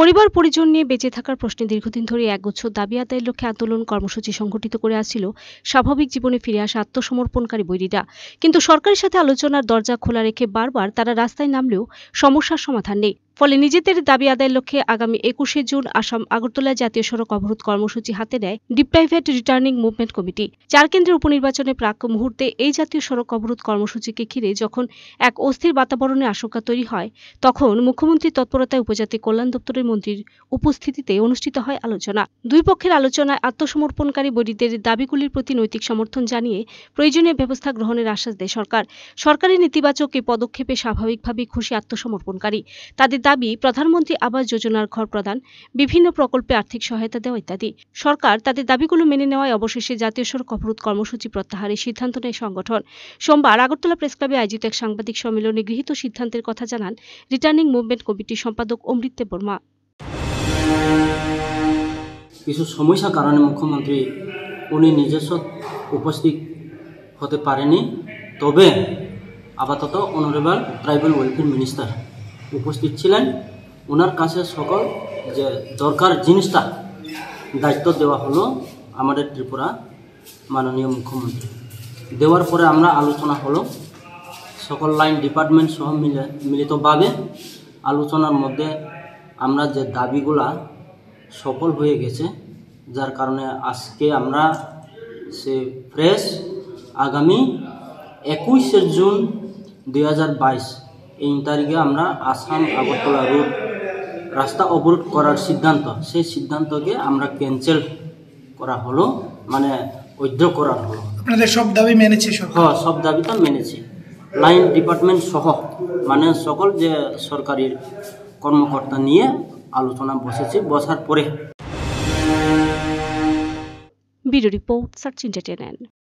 পরিবার পরিজন নিয়ে বেঁচে থাকার প্রশ্নে দীর্ঘদিন ধরে একগুচ্ছ দাবি আদায়ের লক্ষ্যে আন্দোলন কর্মসূচি সংগঠিত করে আসছিল স্বাভাবিক জীবনে ফিরে আসা আত্মসমর্পণকারী বৈরীরা কিন্তু সরকারের সাথে আলোচনার দরজা খোলা রেখে বারবার তারা রাস্তায় নামলেও সমস্যার সমাধান নেই ফলে নিজেদের দাবি আদায়ের লক্ষ্যে আগামী একুশে জুন আসাম আগরতলা জাতীয় সড়ক অবরোধ কর্মসূচি হাতে নেয় ডিপ্রাইভেট রিটার্নিং মুভমেন্ট কমিটি চার কেন্দ্রের উপনির্বাচনে প্রাক মুহূর্তে এই জাতীয় সড়ক অবরোধ কর্মসূচিকে ঘিরে যখন এক অস্থির বাতাবরণে আশঙ্কা তৈরি হয় তখন মুখ্যমন্ত্রীর তৎপরতায় উপজাতি কল্যাণ দপ্তরের মন্ত্রীর উপস্থিতিতে অনুষ্ঠিত হয় আলোচনা দুই পক্ষের আলোচনায় আত্মসমর্পণকারী বৈরীদের দাবিগুলির প্রতি নৈতিক সমর্থন জানিয়ে প্রয়োজনীয় ব্যবস্থা গ্রহণের আশ্বাস দেয় সরকার সরকারি নেতিবাচক এই পদক্ষেপে স্বাভাবিকভাবেই খুশি আত্মসমর্পণকারী তাদের দাবি প্রধানমন্ত্রী আবাস যোজনার ঘর প্রদান বিভিন্ন প্রকল্পে আর্থিক সহায়তা দেওয়া ইত্যাদি সরকার তাদের দাবিগুলো মেনে নেওয়ায় অবশেষে জাতীয় সড়ক অবরোধ কর্মসূচি প্রত্যাহারের সিদ্ধান্ত নেয় সংগঠন সোমবার আগরতলা প্রেস ক্লাবে আয়োজিত এক সাংবাদিক সম্মেলনে গৃহীত সিদ্ধান্তের কথা জানান রিটার্নিং মুভমেন্ট কমিটির সম্পাদক অমৃত্য বর্মা কিছু সমস্যার কারণে মুখ্যমন্ত্রী উনি নিজস্ব উপস্থিত হতে পারেনি তবে আপাতত অনরেবল ট্রাইবাল ওয়েলফেয়ার মিনিস্টার উপস্থিত ছিলেন ওনার কাছে সকল যে দরকার জিনিসটা দায়িত্ব দেওয়া হলো আমাদের ত্রিপুরা মাননীয় মুখ্যমন্ত্রী দেওয়ার পরে আমরা আলোচনা হলো সকল লাইন ডিপার্টমেন্ট সহ মিলে মিলিতভাবে আলোচনার মধ্যে আমরা যে দাবিগুলা সফল হয়ে গেছে যার কারণে আজকে আমরা সে ফ্রেশ আগামী একুশে জুন দুই এই তারিখে আমরা আসাম আগরতলা রোড রাস্তা অবরোধ করার সিদ্ধান্ত সেই সিদ্ধান্তকে আমরা ক্যান্সেল করা হলো মানে ঐদ্য করা হলো আপনাদের সব দাবি মেনেছে হ্যাঁ সব দাবি তো মেনেছে লাইন ডিপার্টমেন্ট সহ মানে সকল যে সরকারি কর্মকর্তা নিয়ে আলোচনা বসেছে বসার পরে ভিডিও রিপোর্ট সার্চ ইন্টারটেনমেন্ট